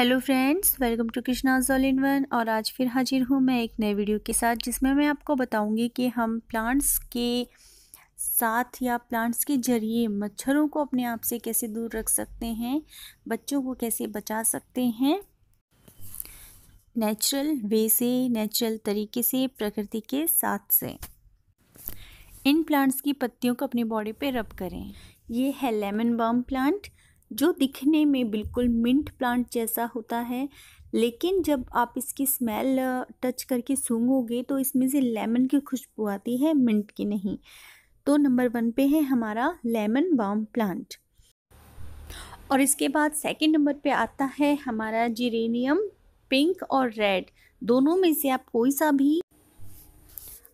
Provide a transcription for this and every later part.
hello friends welcome to Krishna जॉल इन वन और आज फिर हाजिर हूँ मैं एक नए वीडियो के साथ जिसमें मैं आपको बताऊँगी कि हम प्लांट्स के साथ या प्लांट्स के जरिए मच्छरों को अपने आप से कैसे दूर रख सकते हैं बच्चों को कैसे बचा सकते हैं नेचुरल वे से नेचुरल तरीके से प्रकृति के साथ से इन प्लांट्स की पत्तियों को अपनी बॉडी पर रब करें ये है लेमन बम प्लांट जो दिखने में बिल्कुल मिंट प्लांट जैसा होता है लेकिन जब आप इसकी स्मेल टच करके सूंघोगे तो इसमें से लेमन की खुशबू आती है मिंट की नहीं तो नंबर वन पे है हमारा लेमन बाम प्लांट और इसके बाद सेकंड नंबर पे आता है हमारा जीरेनियम पिंक और रेड दोनों में से आप कोई सा भी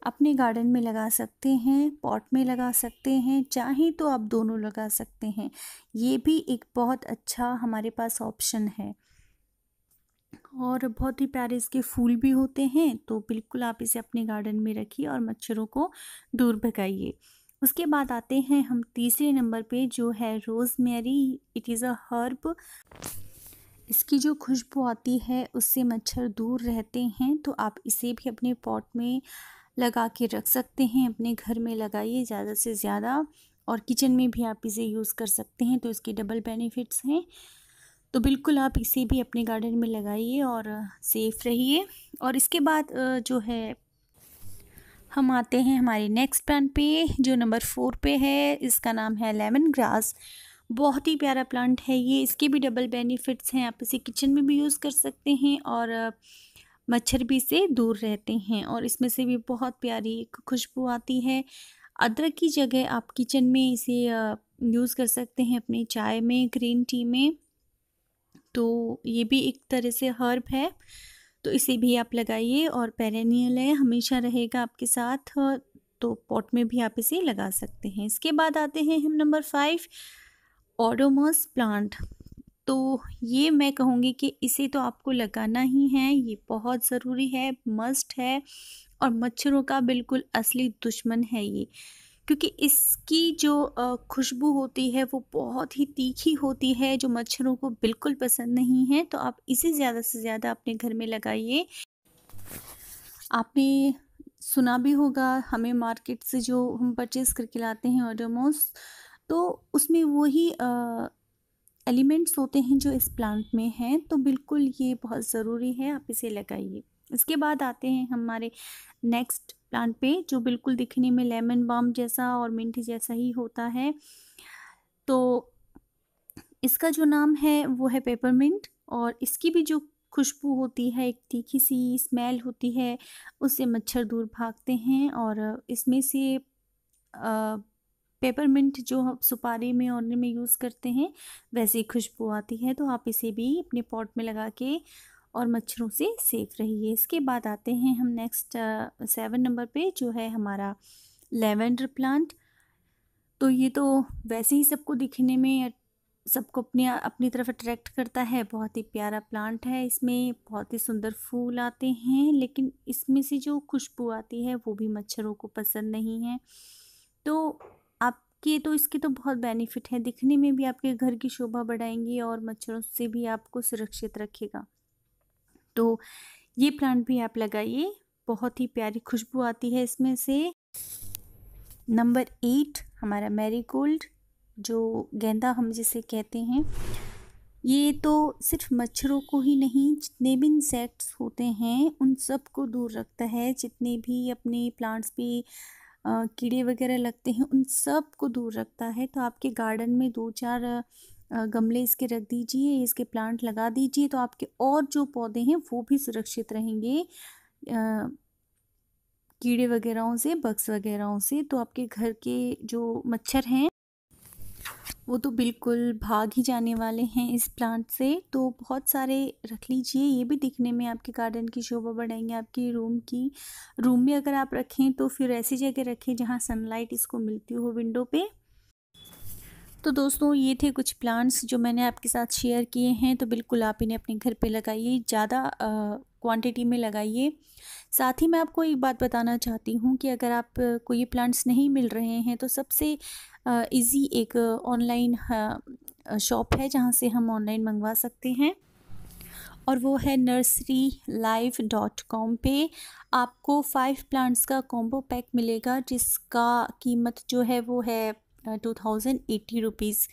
अपने गार्डन में लगा सकते हैं पॉट में लगा सकते हैं चाहें तो आप दोनों लगा सकते हैं ये भी एक बहुत अच्छा हमारे पास ऑप्शन है और बहुत ही प्यारे इसके फूल भी होते हैं तो बिल्कुल आप इसे अपने गार्डन में रखिए और मच्छरों को दूर भगाइए उसके बाद आते हैं हम तीसरे नंबर पे जो है rosemary it is a herb इसकी जो खुशबू आती है उससे मच्छर दूर रहते हैं तो आप इसे भी अपने पॉट में लगा के रख सकते हैं अपने घर में लगाइए ज़्यादा से ज़्यादा और किचन में भी आप इसे यूज़ कर सकते हैं तो इसके डबल बेनिफिट्स हैं तो बिल्कुल आप इसे भी अपने गार्डन में लगाइए और सेफ़ रहिए और इसके बाद जो है हम आते हैं हमारे नेक्स्ट प्लांट पे जो नंबर फोर पे है इसका नाम है लेमन ग्रास बहुत ही प्यारा प्लांट है ये इसके भी डबल बेनिफिट्स हैं आप इसे किचन में भी यूज़ कर सकते हैं और मच्छर भी से दूर रहते हैं और इसमें से भी बहुत प्यारी एक खुशबू आती है अदरक की जगह आप किचन में इसे यूज़ कर सकते हैं अपनी चाय में ग्रीन टी में तो ये भी एक तरह से हर्ब है तो इसे भी आप लगाइए और पेरेनियल है हमेशा रहेगा आपके साथ तो पॉट में भी आप इसे लगा सकते हैं इसके बाद आते हैं हम नंबर फाइव ओडोमस प्लांट तो ये मैं कहूँगी कि इसे तो आपको लगाना ही है ये बहुत ज़रूरी है मस्ट है और मच्छरों का बिल्कुल असली दुश्मन है ये क्योंकि इसकी जो खुशबू होती है वो बहुत ही तीखी होती है जो मच्छरों को बिल्कुल पसंद नहीं है तो आप इसे ज़्यादा से ज़्यादा अपने घर में लगाइए आपने सुना भी होगा हमें मार्केट से जो हम परचेज़ करके लाते हैं ऑडोमोस तो उसमें वही एलिमेंट्स होते हैं जो इस प्लांट में हैं तो बिल्कुल ये बहुत ज़रूरी है आप इसे लगाइए इसके बाद आते हैं हमारे नेक्स्ट प्लांट पे जो बिल्कुल दिखने में लेमन बाम जैसा और मिंट जैसा ही होता है तो इसका जो नाम है वो है पेपरमिंट और इसकी भी जो खुशबू होती है एक तीखी सी स्मेल होती है उससे मच्छर दूर भागते हैं और इसमें से आ, पेपरमिंट जो हम सुपारी में और में यूज़ करते हैं वैसे खुशबू आती है तो आप इसे भी अपने पॉट में लगा के और मच्छरों से सेफ रहिए इसके बाद आते हैं हम नेक्स्ट सेवन नंबर पे जो है हमारा लेवेंडर प्लांट तो ये तो वैसे ही सबको दिखने में सबको अपने अपनी तरफ अट्रैक्ट करता है बहुत ही प्यारा प्लांट है इसमें बहुत ही सुंदर फूल आते हैं लेकिन इसमें से जो खुशबू आती है वो भी मच्छरों को पसंद नहीं है तो किए तो इसके तो बहुत बेनिफिट हैं दिखने में भी आपके घर की शोभा बढ़ाएंगे और मच्छरों से भी आपको सुरक्षित रखेगा तो ये प्लांट भी आप लगाइए बहुत ही प्यारी खुशबू आती है इसमें से नंबर एट हमारा मैरीगोल्ड गोल्ड जो गेंदा हम जिसे कहते हैं ये तो सिर्फ मच्छरों को ही नहीं जितने भी इंसेक्ट्स होते हैं उन सब को दूर रखता है जितने भी अपने प्लांट्स पे कीड़े वगैरह लगते हैं उन सब को दूर रखता है तो आपके गार्डन में दो चार गमले इसके रख दीजिए इसके प्लांट लगा दीजिए तो आपके और जो पौधे हैं वो भी सुरक्षित रहेंगे कीड़े वगैरहों से बग्स वगैरहों से तो आपके घर के जो मच्छर हैं वो तो बिल्कुल भाग ही जाने वाले हैं इस प्लांट से तो बहुत सारे रख लीजिए ये भी दिखने में आपके गार्डन की शोभा बढ़ाएंगे आपके रूम की रूम में अगर आप रखें तो फिर ऐसी जगह रखें जहाँ सनलाइट इसको मिलती हो विंडो पे तो दोस्तों ये थे कुछ प्लांट्स जो मैंने आपके साथ शेयर किए हैं तो बिल्कुल आप इन्हें अपने घर पे लगाइए ज़्यादा क्वांटिटी में लगाइए साथ ही मैं आपको एक बात बताना चाहती हूँ कि अगर को ये प्लांट्स नहीं मिल रहे हैं तो सबसे इजी एक ऑनलाइन शॉप है जहाँ से हम ऑनलाइन मंगवा सकते हैं और वो है नर्सरी लाइव डॉट कॉम पर आपको फ़ाइव प्लांट्स का कॉम्बो पैक मिलेगा जिसका कीमत जो है वो है टू थाउजेंड एट्टी रुपीज़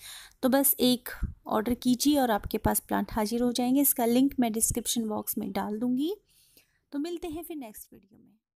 तो बस एक ऑर्डर कीजिए और आपके पास प्लांट हाजिर हो जाएंगे इसका लिंक मैं डिस्क्रिप्शन बॉक्स में डाल दूँगी तो मिलते हैं फिर नेक्स्ट वीडियो में